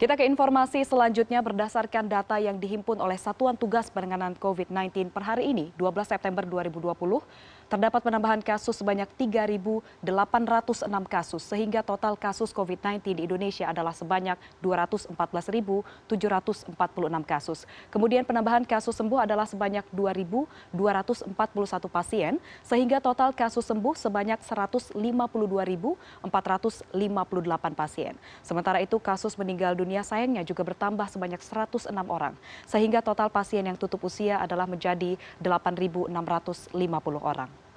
Kita ke informasi selanjutnya berdasarkan data yang dihimpun oleh Satuan Tugas Penanganan COVID-19 per hari ini, 12 September 2020, terdapat penambahan kasus sebanyak 3.806 kasus, sehingga total kasus COVID-19 di Indonesia adalah sebanyak 214.746 kasus. Kemudian penambahan kasus sembuh adalah sebanyak 2.241 pasien, sehingga total kasus sembuh sebanyak 152.458 pasien. Sementara itu kasus meninggal dunia dunia sayangnya juga bertambah sebanyak 106 orang, sehingga total pasien yang tutup usia adalah menjadi 8.650 orang.